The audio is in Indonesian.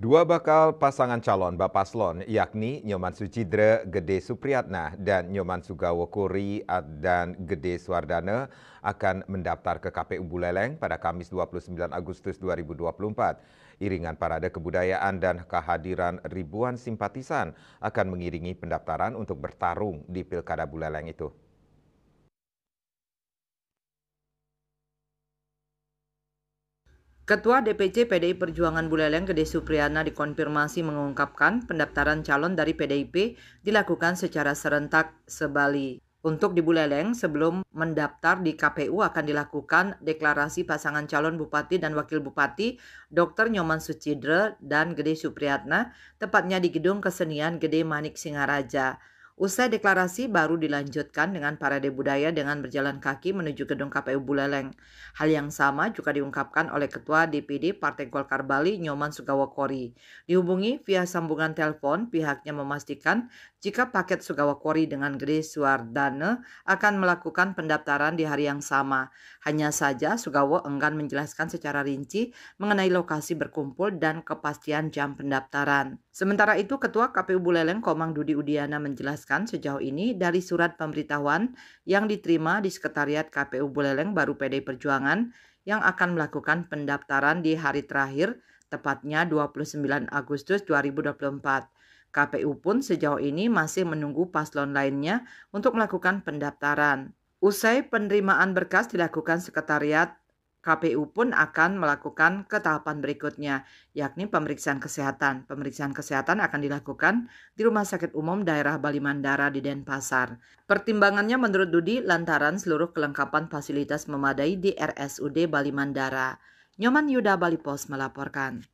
Dua bakal pasangan calon bapak Bapaslon yakni Nyoman Sucidre Gede Supriyatna dan Nyoman Sugawo Kuri dan Gede Suardana akan mendaftar ke KPU Buleleng pada Kamis 29 Agustus 2024. Iringan parade kebudayaan dan kehadiran ribuan simpatisan akan mengiringi pendaftaran untuk bertarung di Pilkada Buleleng itu. Ketua DPC PDI Perjuangan Buleleng Gede Supriyana dikonfirmasi mengungkapkan pendaftaran calon dari PDIP dilakukan secara serentak sebali. Untuk di Buleleng, sebelum mendaftar di KPU akan dilakukan deklarasi pasangan calon Bupati dan Wakil Bupati Dr. Nyoman Sucidre dan Gede Supriyatna, tepatnya di Gedung Kesenian Gede Manik Singaraja. Usai deklarasi baru dilanjutkan dengan parade budaya dengan berjalan kaki menuju gedung KPU Buleleng. Hal yang sama juga diungkapkan oleh Ketua DPD Partai Golkar Bali Nyoman Sugawakori. Dihubungi via sambungan telepon, pihaknya memastikan jika paket Sugawakori dengan Grace Suardane akan melakukan pendaftaran di hari yang sama. Hanya saja Sugawo enggan menjelaskan secara rinci mengenai lokasi berkumpul dan kepastian jam pendaftaran. Sementara itu, Ketua KPU Buleleng Komang Dudi Udiana menjelaskan sejauh ini dari surat pemberitahuan yang diterima di Sekretariat KPU Buleleng Baru PD Perjuangan yang akan melakukan pendaftaran di hari terakhir, tepatnya 29 Agustus 2024. KPU pun sejauh ini masih menunggu paslon lainnya untuk melakukan pendaftaran. Usai penerimaan berkas dilakukan Sekretariat KPU pun akan melakukan ke tahapan berikutnya, yakni pemeriksaan kesehatan. Pemeriksaan kesehatan akan dilakukan di Rumah Sakit Umum Daerah Bali Mandara di Denpasar. Pertimbangannya menurut Dudi lantaran seluruh kelengkapan fasilitas memadai di RSUD Bali Mandara. Nyoman Yuda Bali Pos melaporkan.